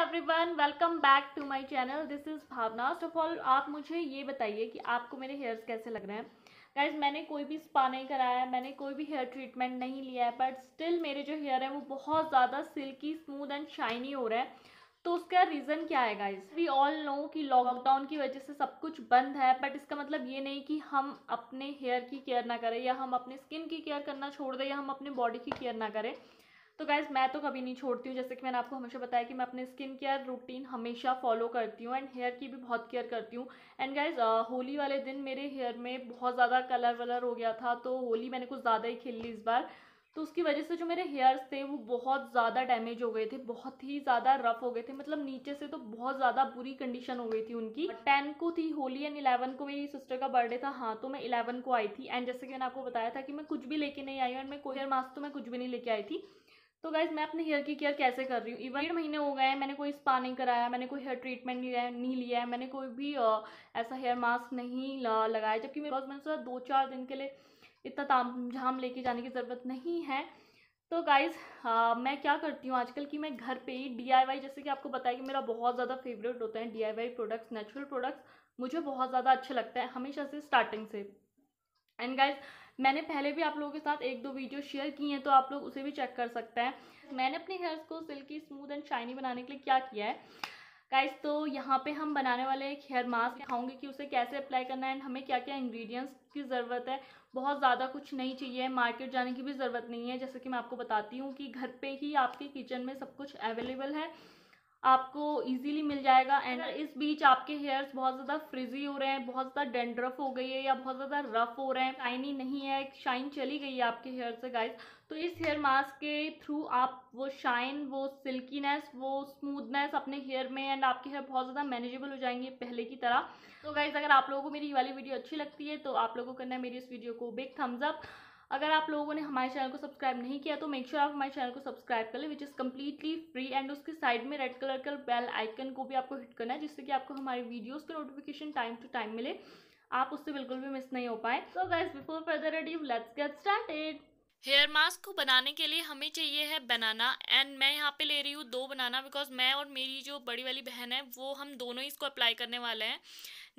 everyone welcome back to my channel this is Bhavna so फॉल आप मुझे ये बताइए कि आपको मेरे हेयर्स कैसे लग रहे हैं गाइज मैंने कोई भी स्पा नहीं कराया है मैंने कोई भी हेयर ट्रीटमेंट नहीं लिया है बट स्टिल मेरे जो हेयर है वो बहुत ज़्यादा सिल्की स्मूथ एंड शाइनी हो रहा है तो उसका रीज़न क्या है गाइज वी ऑल नो कि लॉकडाउन की वजह से सब कुछ बंद है बट इसका मतलब ये नहीं कि हम अपने हेयर की केयर ना करें या हम अपने स्किन की केयर करना छोड़ दें या हम अपने बॉडी की केयर ना करें तो गाइज़ मैं तो कभी नहीं छोड़ती हूँ जैसे कि मैंने आपको हमेशा बताया कि मैं अपने स्किन केयर रूटीन हमेशा फॉलो करती हूँ एंड हेयर की भी बहुत केयर करती हूँ एंड गाइज होली वाले दिन मेरे हेयर में बहुत ज़्यादा कलर वलर हो गया था तो होली मैंने कुछ ज़्यादा ही खेल ली इस बार तो उसकी वजह से जो मेरे हेयर्स थे वो बहुत ज़्यादा डैमेज हो गए थे बहुत ही ज़्यादा रफ हो गए थे मतलब नीचे से तो बहुत ज़्यादा बुरी कंडीशन हो गई थी उनकी टेन को थी होली एंड इलेवन को मेरी सिस्टर का बर्थडे था हाँ तो मैं इलेवन को आई थी एंड जैसे कि मैंने आपको बताया था कि मैं कुछ भी लेके नहीं आई एंड मैं कोई हेयर मास्क तो मैं कुछ भी नहीं लेके आई थी तो गाइज मैं अपने हेयर की केयर कैसे कर रही हूँ इवन डेढ़ महीने हो गए हैं मैंने कोई स्पा नहीं कराया मैंने कोई हेयर ट्रीटमेंट लिया है नहीं लिया है मैंने कोई भी आ, ऐसा हेयर मास्क नहीं लगाया जबकि मेरे पास मैंने सोचा दो चार दिन के लिए इतना ताम झाम लेके जाने की ज़रूरत नहीं है तो गाइज़ मैं क्या करती हूँ आजकल कि मैं घर पर ही डी जैसे कि आपको बताया कि मेरा बहुत ज़्यादा फेवरेट होता है डी प्रोडक्ट्स नेचुरल प्रोडक्ट्स मुझे बहुत ज़्यादा अच्छे लगता है हमेशा से स्टार्टिंग से एंड गाइज़ मैंने पहले भी आप लोगों के साथ एक दो वीडियो शेयर की हैं तो आप लोग उसे भी चेक कर सकते हैं मैंने अपने हेयर्स को सिल्की स्मूथ एंड शाइनी बनाने के लिए क्या किया है गाइस तो यहाँ पे हम बनाने वाले एक हेयर मास्क दिखाऊंगे कि उसे कैसे अप्लाई करना है एंड हमें क्या क्या इंग्रेडिएंट्स की ज़रूरत है बहुत ज़्यादा कुछ नहीं चाहिए मार्केट जाने की भी ज़रूरत नहीं है जैसे कि मैं आपको बताती हूँ कि घर पे ही आपके किचन में सब कुछ अवेलेबल है आपको इजीली मिल जाएगा एंड इस बीच आपके हेयर्स बहुत ज़्यादा फ्रिजी हो रहे हैं बहुत ज़्यादा डेंड्रफ हो गई है या बहुत ज़्यादा रफ हो रहे हैं शाइनी नहीं है शाइन चली गई है आपके हेयर से गाइस तो इस हेयर मास्क के थ्रू आप वो शाइन वो सिल्कीनेस वो स्मूथनेस अपने हेयर में एंड आपके हेयर बहुत ज़्यादा मैनेजेबल हो जाएंगे पहले की तरह तो गाइज़ अगर आप लोगों को मेरी वाली वीडियो अच्छी लगती है तो आप लोगों को करना है मेरी इस वीडियो को बिग थम्स अप अगर आप लोगों ने हमारे चैनल को सब्सक्राइब नहीं किया तो मेक श्योर आप हमारे चैनल को सब्सक्राइब कर लें which is completely free and उसके साइड में रेड कलर का बेल आइकन को भी आपको हिट करना है जिससे कि आपको हमारे वीडियोज़ के नोटिफिकेशन टाइम टू टाइम मिले आप उससे बिल्कुल भी मिस नहीं हो पाए so guys before further ready let's get started hair mask को बनाने के लिए हमें चाहिए है बनाना एंड मैं यहाँ पे ले रही हूँ दो बनाना बिकॉज मैं और मेरी जो बड़ी वाली बहन है वो हम दोनों ही इसको अप्लाई करने वाले हैं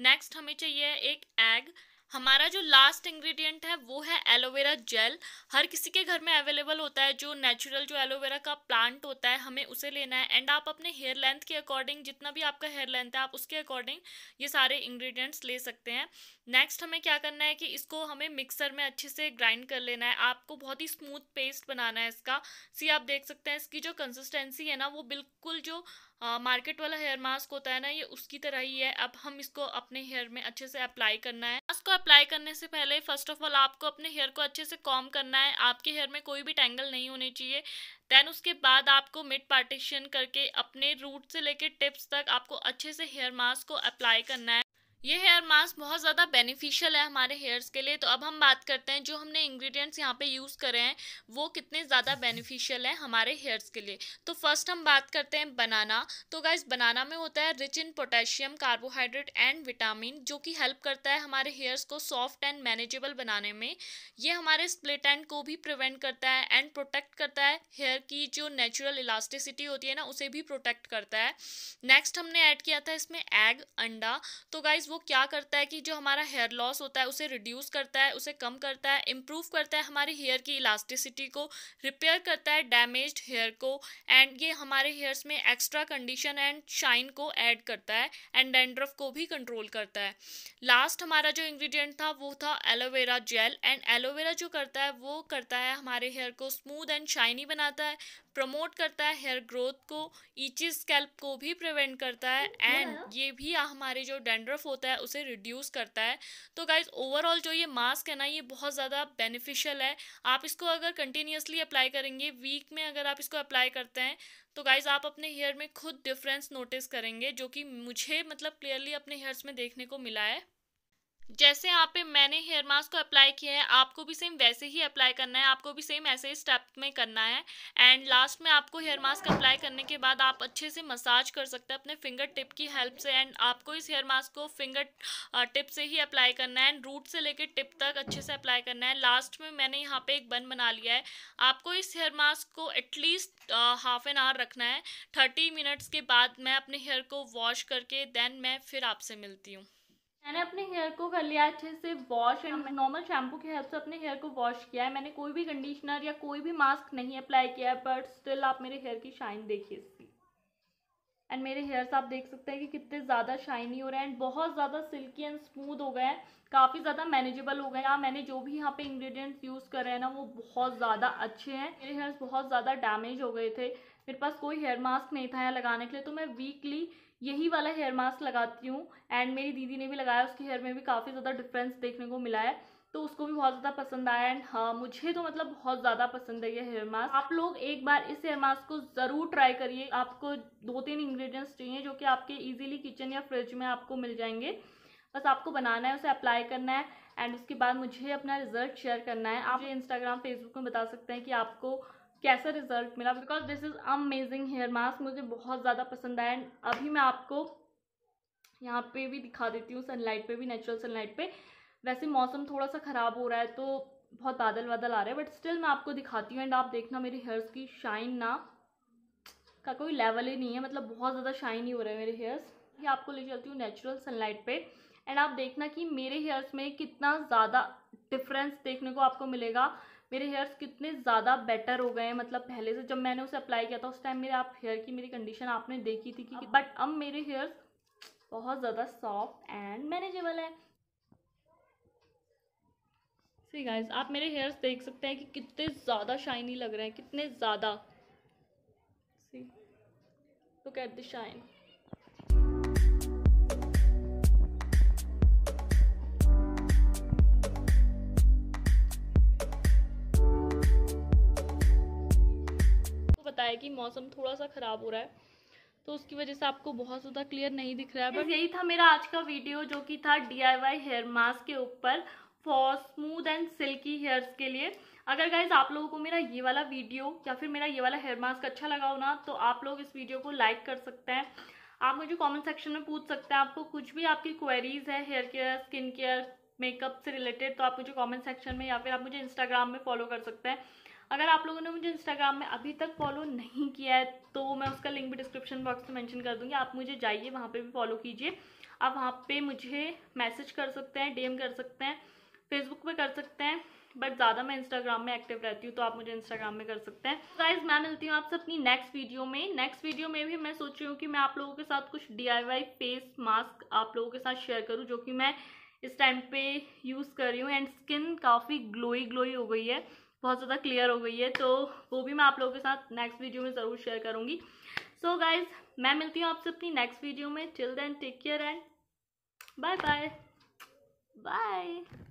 नेक्स्ट हमें चाहिए एक एग हमारा जो लास्ट इंग्रेडिएंट है वो है एलोवेरा जेल हर किसी के घर में अवेलेबल होता है जो नेचुरल जो एलोवेरा का प्लांट होता है हमें उसे लेना है एंड आप अपने हेयर लेंथ के अकॉर्डिंग जितना भी आपका हेयर लेंथ है आप उसके अकॉर्डिंग ये सारे इंग्रेडिएंट्स ले सकते हैं नेक्स्ट हमें क्या करना है कि इसको हमें मिक्सर में अच्छे से ग्राइंड कर लेना है आपको बहुत ही स्मूथ पेस्ट बनाना है इसका सी आप देख सकते हैं इसकी जो कंसिस्टेंसी है ना वो बिल्कुल जो आ, मार्केट वाला हेयर मास्क होता है ना ये उसकी तरह ही है अब हम इसको अपने हेयर में अच्छे से अप्लाई करना है मास्क को अप्लाई करने से पहले फर्स्ट ऑफ ऑल आपको अपने हेयर को अच्छे से कॉम करना है आपके हेयर में कोई भी टैंगल नहीं होने चाहिए देन उसके बाद आपको मिड पार्टीशन करके अपने रूट से लेके टिप्स तक आपको अच्छे से हेयर मास्क को अप्लाई करना है ये हेयर मास्क बहुत ज़्यादा बेनिफिशियल है हमारे हेयर्स के लिए तो अब हम बात करते हैं जो हमने इंग्रेडिएंट्स यहाँ पे यूज़ करे हैं वो कितने ज़्यादा बेनिफिशियल हैं हमारे हेयर्स के लिए तो फर्स्ट हम बात करते हैं बनाना तो गाइज बनाना में होता है rich in potassium carbohydrate and vitamin जो कि हेल्प करता है हमारे हेयर्स को सॉफ्ट एंड मैनेजेबल बनाने में ये हमारे स्प्लिट एंड को भी प्रिवेंट करता है एंड प्रोटेक्ट करता है हेयर की जो नेचुरल इलास्टिसिटी होती है ना उसे भी प्रोटेक्ट करता है नेक्स्ट हमने ऐड किया था इसमें एग अंडा तो गाइज वो क्या करता है कि जो हमारा हेयर लॉस होता है उसे रिड्यूस करता है उसे कम करता है इम्प्रूव करता है हमारे हेयर की इलास्टिसिटी को रिपेयर करता है डैमेज हेयर को एंड ये हमारे हेयर्स में एक्स्ट्रा कंडीशन एंड शाइन को ऐड करता है एंड डेंड्रफ को भी कंट्रोल करता है लास्ट हमारा जो इंग्रीडियंट था वो था एलोवेरा जेल एंड एलोवेरा जो करता है वो करता है हमारे हेयर को स्मूथ एंड शाइनी बनाता है प्रमोट करता है हेयर ग्रोथ को ईची स्कैल्प को भी प्रिवेंट करता है एंड ये भी हमारे जो डेंड्रफ होता होता है उसे रिड्यूस करता है तो गाइज ओवरऑल जो ये मास्क है ना ये बहुत ज़्यादा बेनिफिशियल है आप इसको अगर कंटिन्यूसली अप्लाई करेंगे वीक में अगर आप इसको अप्लाई करते हैं तो गाइज आप अपने हेयर में खुद डिफरेंस नोटिस करेंगे जो कि मुझे मतलब क्लियरली अपने हेयर्स में देखने को मिला है जैसे यहाँ पे मैंने हेयर मास्क को अप्लाई किया है आपको भी सेम वैसे ही अप्लाई करना है आपको भी सेम ऐसे ही स्टेप में करना है एंड लास्ट में आपको हेयर मास्क अप्लाई करने के बाद आप अच्छे से मसाज कर सकते हैं अपने फिंगर टिप की हेल्प से एंड आपको इस हेयर मास्क को फिंगर टिप uh, से ही अप्लाई करना है एंड रूट से लेकर टिप तक अच्छे से अप्लाई करना है लास्ट में मैंने यहाँ पर एक बन बना लिया है आपको इस हेयर मास्क को एटलीस्ट हाफ एन आवर रखना है थर्टी मिनट्स के बाद मैं अपने हेयर को वॉश करके देन मैं फिर आपसे मिलती हूँ मैंने अपने हेयर को कर लिया अच्छे से वॉश एंड नॉर्मल शैम्पू की हेल्प से अपने हेयर को वॉश किया है मैंने कोई भी कंडीशनर या कोई भी मास्क नहीं अप्लाई किया है बट स्टिल आप मेरे हेयर की शाइन देखिए इसकी एंड मेरे हेयर्स आप देख सकते हैं कि कितने ज़्यादा शाइनी हो रहे हैं एंड बहुत ज़्यादा सिल्की एंड स्मूथ हो गए हैं काफ़ी ज़्यादा मैनेजेबल हो गए हैं हाँ, मैंने जो भी यहाँ पे इंग्रेडिएंट्स यूज़ कर रहे हैं ना वो बहुत ज़्यादा अच्छे हैं मेरे हेयर्स बहुत ज़्यादा डैमेज हो गए थे मेरे पास कोई हेयर मास्क नहीं था यहाँ लगाने के लिए तो मैं वीकली यही वाला हेयर मास्क लगाती हूँ एंड मेरी दीदी ने भी लगाया उसके हेयर में भी काफ़ी ज़्यादा डिफरेंस देखने को मिला है तो उसको भी बहुत ज़्यादा पसंद आया एंड हाँ मुझे तो मतलब बहुत ज़्यादा पसंद है ये हेयर मास्क आप लोग एक बार इस हेयर मास्क को ज़रूर ट्राई करिए आपको दो तीन इंग्रेडिएंट्स चाहिए जो कि आपके इजीली किचन या फ्रिज में आपको मिल जाएंगे बस आपको बनाना है उसे अप्लाई करना है एंड उसके बाद मुझे अपना रिजल्ट शेयर करना है आप इंस्टाग्राम फेसबुक में बता सकते हैं कि आपको कैसा रिजल्ट मिला because this is amazing hair mask मुझे बहुत ज़्यादा पसंद आया एंड अभी मैं आपको यहाँ पे भी दिखा देती हूँ सनलाइट पे भी नेचुरल सनलाइट पे वैसे मौसम थोड़ा सा ख़राब हो रहा है तो बहुत बादल वादल आ रहे हैं बट स्टिल मैं आपको दिखाती हूँ एंड आप देखना मेरे हेयर्स की शाइन ना का कोई लेवल ही नहीं है मतलब बहुत ज़्यादा शाइन ही हो रहे हैं मेरे हेयर्स ये आपको ले चलती हूँ नेचुरल सनलाइट पे एंड आप देखना कि मेरे हेयर्स में कितना ज़्यादा डिफरेंस देखने को आपको मिलेगा मेरे हेयर्स कितने ज़्यादा बेटर हो गए हैं मतलब पहले से जब मैंने उसे अप्लाई किया था उस टाइम मेरे आप हेयर की मेरी कंडीशन आपने देखी थी कि बट अब मेरे हेयर्स बहुत ज़्यादा सॉफ्ट एंड मैनेजेबल है सी गाइस आप मेरे हेयर्स देख सकते हैं कि कितने ज़्यादा शाइनी लग रहे हैं कितने ज़्यादा see look at the shine रहा है कि मौसम थोड़ा सा ख़राब हो रहा है तो उसकी वजह से आपको बहुत ज़्यादा क्लियर नहीं दिख रहा है बस यही था मेरा आज का वीडियो जो कि था डी हेयर मास्क के ऊपर for smooth and silky hairs के लिए अगर गाइज आप लोगों को मेरा ये वाला वीडियो या फिर मेरा ये वाला हेयर मास्क अच्छा लगा हो ना तो आप लोग इस वीडियो को लाइक कर सकते हैं आप मुझे कमेंट सेक्शन में पूछ सकते हैं आपको कुछ भी आपकी क्वेरीज है hair care skin care makeup से रिलेटेड तो आप मुझे कमेंट सेक्शन में या फिर आप मुझे इंस्टाग्राम में फॉलो कर सकते हैं अगर आप लोगों ने मुझे इंस्टाग्राम में अभी तक फॉलो नहीं किया है तो मैं उसका लिंक भी डिस्क्रिप्शन बॉक्स में मैंशन कर दूँगी आप मुझे जाइए वहाँ पर भी फॉलो कीजिए आप वहाँ पर मुझे मैसेज कर सकते हैं डी कर सकते हैं फेसबुक पे कर सकते हैं बट ज़्यादा मैं इंस्टाग्राम में एक्टिव रहती हूँ तो आप मुझे इंस्टाग्राम में कर सकते हैं गाइज मैं मिलती हूँ आपसे अपनी नेक्स्ट वीडियो में नेक्स्ट वीडियो में भी मैं सोच रही हूँ कि मैं आप लोगों के साथ कुछ डी फेस मास्क आप लोगों के साथ शेयर करूँ जो कि मैं इस टाइम पे यूज़ कर रही हूँ एंड स्किन काफ़ी ग्लोई ग्लोई हो गई है बहुत ज़्यादा क्लियर हो गई है तो वो भी मैं आप लोगों के साथ नेक्स्ट वीडियो में ज़रूर शेयर करूँगी सो so गाइज मैं मिलती हूँ आपसे अपनी नेक्स्ट वीडियो में chill then take care and bye bye bye